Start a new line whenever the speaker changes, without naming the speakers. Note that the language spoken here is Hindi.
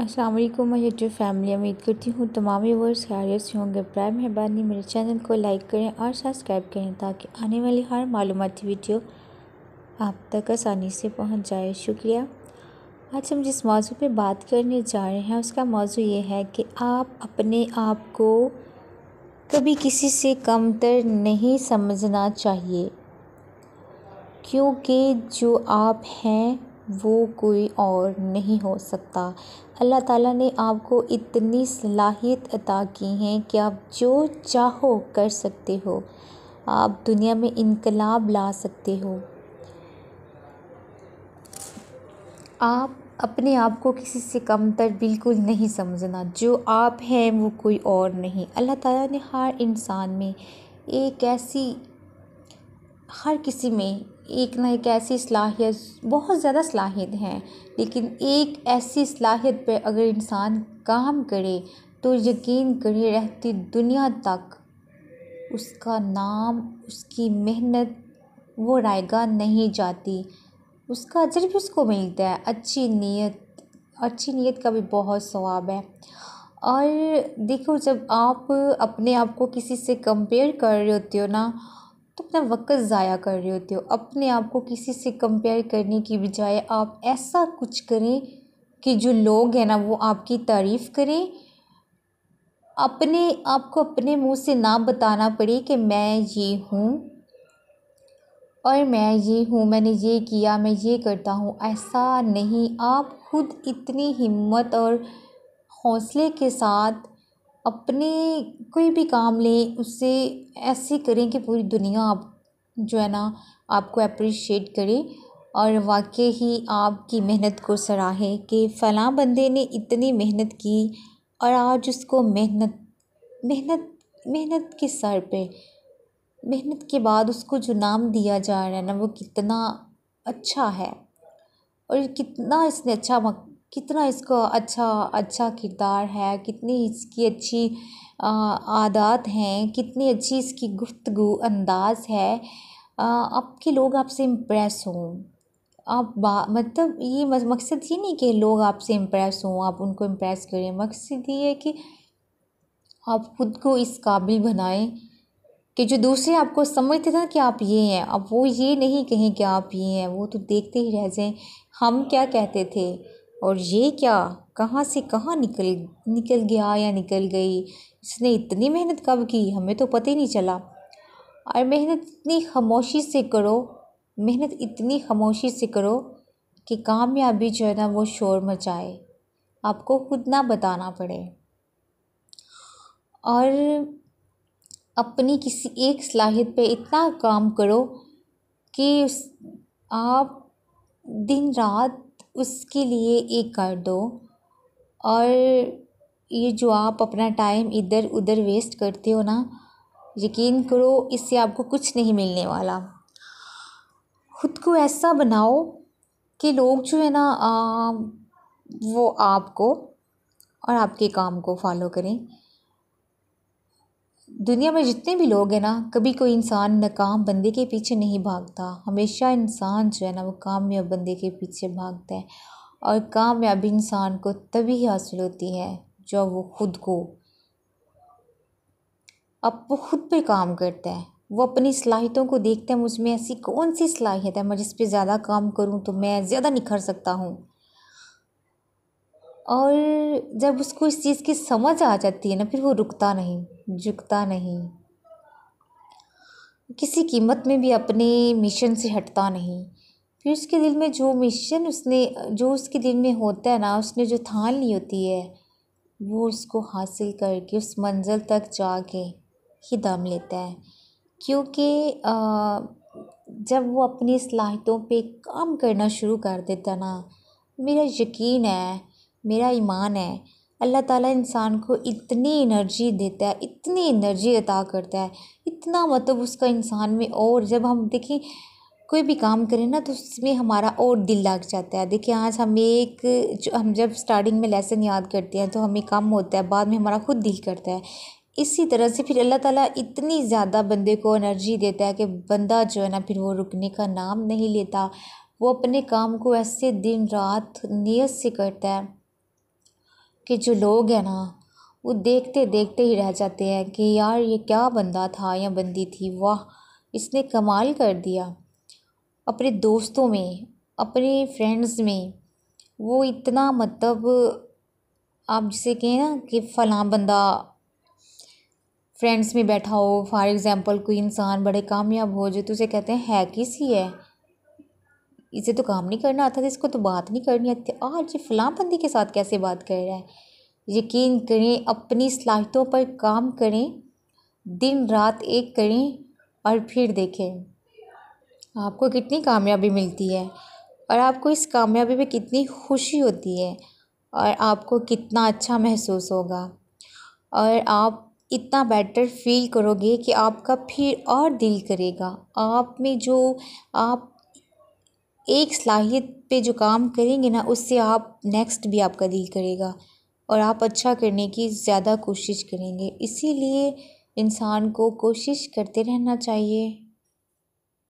अस्सलाम वालेकुम मैं यूट्यूब फैमिली उम्मीद करती हूँ तमाम व्यूवर्स खैरियत से होंगे प्राइम मेहरबानी मेरे चैनल को लाइक करें और सब्सक्राइब करें ताकि आने वाली हर मालूमती वीडियो आप तक आसानी से पहुँच जाए शुक्रिया आज हम जिस मौजू पर बात करने जा रहे हैं उसका मौजू ये है कि आप अपने आप को कभी किसी से कमतर नहीं समझना चाहिए क्योंकि जो आप हैं वो कोई और नहीं हो सकता अल्लाह ताला ने आपको इतनी सलाहियत अता की हैं कि आप जो चाहो कर सकते हो आप दुनिया में इनकलाब ला सकते हो आप अपने आप को किसी से कमतर बिल्कुल नहीं समझना जो आप हैं वो कोई और नहीं अल्लाह ताला ने हर इंसान में एक ऐसी हर किसी में एक ना एक ऐसी सलाहियत बहुत ज़्यादा सलाहियत हैं लेकिन एक ऐसी सलाहियत पर अगर इंसान काम करे तो यकीन करिए रहती दुनिया तक उसका नाम उसकी मेहनत वो रायगा नहीं जाती उसका अजर भी उसको मिलता है अच्छी नीयत अच्छी नीयत का भी बहुत स्वाब है और देखो जब आप अपने आप को किसी से कंपेयर कर रहे होते हो ना तो अपना वक्त ज़ाया कर रहे होते हो अपने आप को किसी से कंपेयर करने की बजाय आप ऐसा कुछ करें कि जो लोग हैं ना वो आपकी तारीफ़ करें अपने आप को अपने मुंह से ना बताना पड़े कि मैं ये हूँ और मैं ये हूँ मैंने ये किया मैं ये करता हूँ ऐसा नहीं आप खुद इतनी हिम्मत और हौसले के साथ अपने कोई भी काम लें उससे ऐसे करें कि पूरी दुनिया आप जो है ना आपको अप्रिशिएट करे और वाकई ही आपकी मेहनत को सराहे कि फ़लाँ बंदे ने इतनी मेहनत की और आज उसको मेहनत मेहनत मेहनत के सर पे मेहनत के बाद उसको जो नाम दिया जा रहा है ना वो कितना अच्छा है और कितना इसने अच्छा कितना इसका अच्छा अच्छा किरदार है कितनी इसकी अच्छी आदत हैं कितनी अच्छी इसकी गुफ्तगु अंदाज़ है अब के लोग आपसे इम्प्रेस हों आप बा मतलब ये मकसद ये नहीं कि लोग आपसे इम्प्रेस हों आप उनको इम्प्रेस करें मकसद ये है कि आप खुद को इस काबिल बनाएं कि जो दूसरे आपको समझते थे ना कि आप ये हैं अब वो ये नहीं कहें कि आप ये हैं वो तो देखते ही रह जाएं हम क्या कहते थे और ये क्या कहाँ से कहाँ निकल निकल गया या निकल गई इसने इतनी मेहनत कब की हमें तो पता ही नहीं चला और मेहनत इतनी खामोशी से करो मेहनत इतनी खामोशी से करो कि कामयाबी जो है ना वो शोर मचाए आपको खुद ना बताना पड़े और अपनी किसी एक सलाहियत पे इतना काम करो कि आप दिन रात उसके लिए एक कर दो और ये जो आप अपना टाइम इधर उधर वेस्ट करते हो ना यकीन करो इससे आपको कुछ नहीं मिलने वाला खुद को ऐसा बनाओ कि लोग जो है ना आ, वो आपको और आपके काम को फॉलो करें दुनिया में जितने भी लोग हैं ना कभी कोई इंसान नाकाम बंदे के पीछे नहीं भागता हमेशा इंसान जो है ना वो कामयाब बंदे के पीछे भागता है और कामयाबी इंसान को तभी हासिल होती है जो वो खुद को अब वो खुद पे काम करता है वो अपनी सलाहितों को देखता है मुझ में ऐसी कौन सी सलाहियत है मैं जिस पर ज़्यादा काम करूँ तो मैं ज़्यादा निखर सकता हूँ और जब उसको इस चीज़ की समझ आ जाती है ना फिर वो रुकता नहीं झुकता नहीं किसी कीमत में भी अपने मिशन से हटता नहीं फिर उसके दिल में जो मिशन उसने जो उसके दिल में होता है ना उसने जो थान ली होती है वो उसको हासिल करके उस मंजिल तक जाके ही दम लेता है क्योंकि जब वो अपनी सलाहितों पे काम करना शुरू कर देता ना मेरा यकीन है मेरा ईमान है अल्लाह ताला इंसान को इतनी एनर्जी देता है इतनी एनर्जी अता करता है इतना मतलब उसका इंसान में और जब हम देखें कोई भी काम करें ना तो उसमें हमारा और दिल लग जाता है देखिए आज हम एक जो हम जब स्टार्टिंग में लेसन याद करते हैं तो हमें कम होता है बाद में हमारा खुद दिल करता है इसी तरह से फिर अल्लाह ताला इतनी ज़्यादा बंदे को एनर्जी देता है कि बंदा जो है ना फिर वो रुकने का नाम नहीं लेता वो अपने काम को ऐसे दिन रात नियत से करता है कि जो लोग हैं ना वो देखते देखते ही रह जाते हैं कि यार ये क्या बंदा था या बंदी थी वाह इसने कमाल कर दिया अपने दोस्तों में अपने फ्रेंड्स में वो इतना मतलब आप जिसे कहें ना कि फ़लाँ बंदा फ्रेंड्स में बैठा हो फॉर एग्ज़ाम्पल कोई इंसान बड़े कामयाब हो जो तो उसे कहते हैं है किसी है इसे तो काम नहीं करना आता था इसको तो बात नहीं करनी आती आज ये फलां बंदी के साथ कैसे बात कर रहा है यकीन करें अपनी सलाहितों पर काम करें दिन रात एक करें और फिर देखें आपको कितनी कामयाबी मिलती है और आपको इस कामयाबी में कितनी खुशी होती है और आपको कितना अच्छा महसूस होगा और आप इतना बेटर फील करोगे कि आपका फिर और दिल करेगा आप में जो आप एक सलाहियत पे जो काम करेंगे ना उससे आप नेक्स्ट भी आपका दिल करेगा और आप अच्छा करने की ज़्यादा कोशिश करेंगे इसीलिए इंसान को कोशिश करते रहना चाहिए